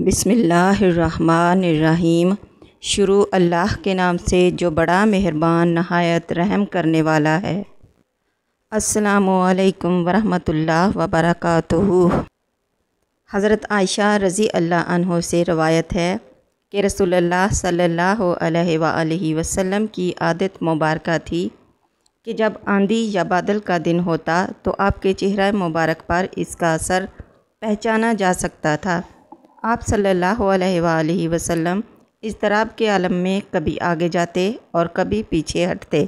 बिसमीम शुरू अल्लाह के नाम से जो बड़ा मेहरबान नहायत रहम करने वाला है अस्सलाम वरहमतुल्लाह वबरक हज़रत आयशा रज़ी अल्लाह अनहो से रवायत है कि रसोल्ला सल्लल्लाहु अलैहि वसल्लम की आदत मुबारक थी कि जब आंधी या बादल का दिन होता तो आपके चेहरा मुबारक पर इसका असर पहचाना जा सकता था आप सल्लल्लाहु अलैहि वसल्लम इस तराब के आलम में कभी आगे जाते और कभी पीछे हटते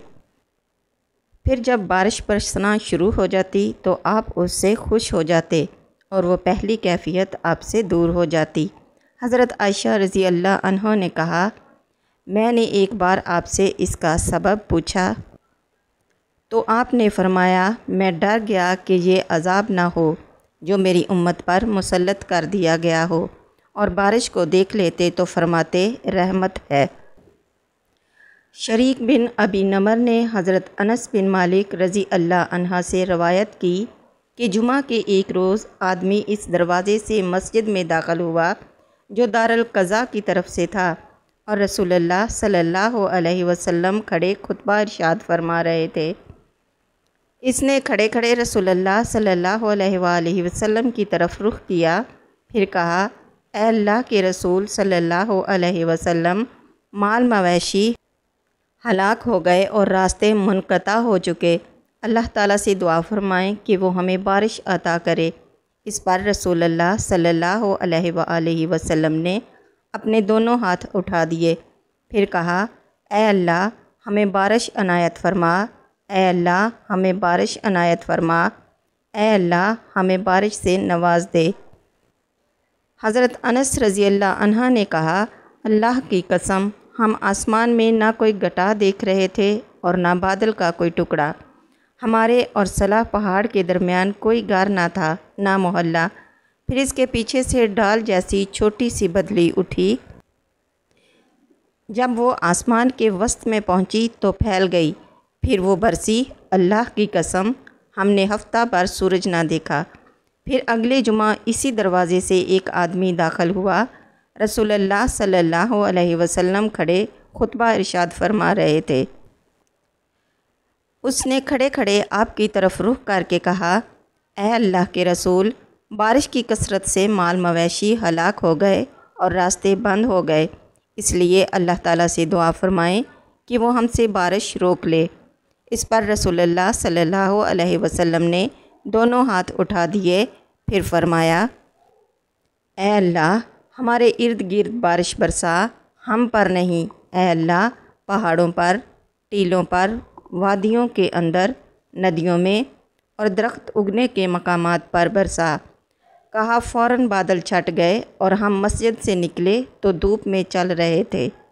फिर जब बारिश बरसना शुरू हो जाती तो आप उससे खुश हो जाते और वो पहली कैफियत आपसे दूर हो जाती हज़रत आयशा रज़ी अल्लाह अनहों ने कहा मैंने एक बार आपसे इसका सबब पूछा तो आपने फरमाया मैं डर गया कि ये अजाब ना हो जो मेरी उम्मत पर मुसलत कर दिया गया हो और बारिश को देख लेते तो फरमाते रहमत है शरीक बिन अबी नमर ने हज़रत अनस बिन मालिक रज़ी अल्लाह अनहा से रवायत की कि जुमा के एक रोज़ आदमी इस दरवाज़े से मस्जिद में दाखिल हुआ जो दारुल कज़ा की तरफ से था और रसूलुल्लाह सल्लल्लाहु अलैहि वसल्लम खड़े खुतबा इरशाद फरमा रहे थे इसने खड़े खड़े रसूलुल्लाह सल्लल्लाहु अलैहि वसल्लम की तरफ रुख किया फिर कहा अल्लाह के रसूल सल्लल्लाहु अलैहि वसल्लम माल मवेशी हलाक हो गए और रास्ते मुनक़ा हो चुके अल्लाह ताला से दुआ फरमाएं कि वो हमें बारिश अता करे इस पर रसूल सल्लल्लाहु अलैहि वसल्लम ने अपने दोनों हाथ उठा दिए फिर कहा ए अल्लाह हमें बारिश अनायत फरमा ए अल्लाह हमें बारिश अनायत फरमा ए अल्लाह हमें बारिश से नवाज दे हज़रत अनस रज़ी अल्लाह ने कहा अल्लाह की कसम हम आसमान में ना कोई गटा देख रहे थे और ना बादल का कोई टुकड़ा हमारे और सलाह पहाड़ के दरमियान कोई गार ना था ना मोहल्ला फिर इसके पीछे से डाल जैसी छोटी सी बदली उठी जब वो आसमान के वस्त में पहुंची तो फैल गई फिर वो बरसी अल्लाह की कसम हमने हफ्ता भर सूरज ना देखा फिर अगले जुमा इसी दरवाज़े से एक आदमी दाखिल हुआ रसोल्ला सल्ला वसम खड़े खुतबा इरशाद फरमा रहे थे उसने खड़े खड़े आपकी तरफ रुख करके कहा ए अल्लाह के रसूल बारिश की कसरत से माल मवेशी हलाक हो गए और रास्ते बंद हो गए इसलिए अल्लाह ताला से दुआ फरमाएं कि वो हमसे बारिश रोक ले इस पर रसोल्ला सल्ला वसम ने दोनों हाथ उठा दिए फिर फरमाया ए अल्लाह हमारे इर्द गिर्द बारिश बरसा हम पर नहीं ए अल्लाह पहाड़ों पर टीलों पर वादियों के अंदर नदियों में और दरख्त उगने के मकाम पर बरसा कहा फ़ौर बादल छट गए और हम मस्जिद से निकले तो धूप में चल रहे थे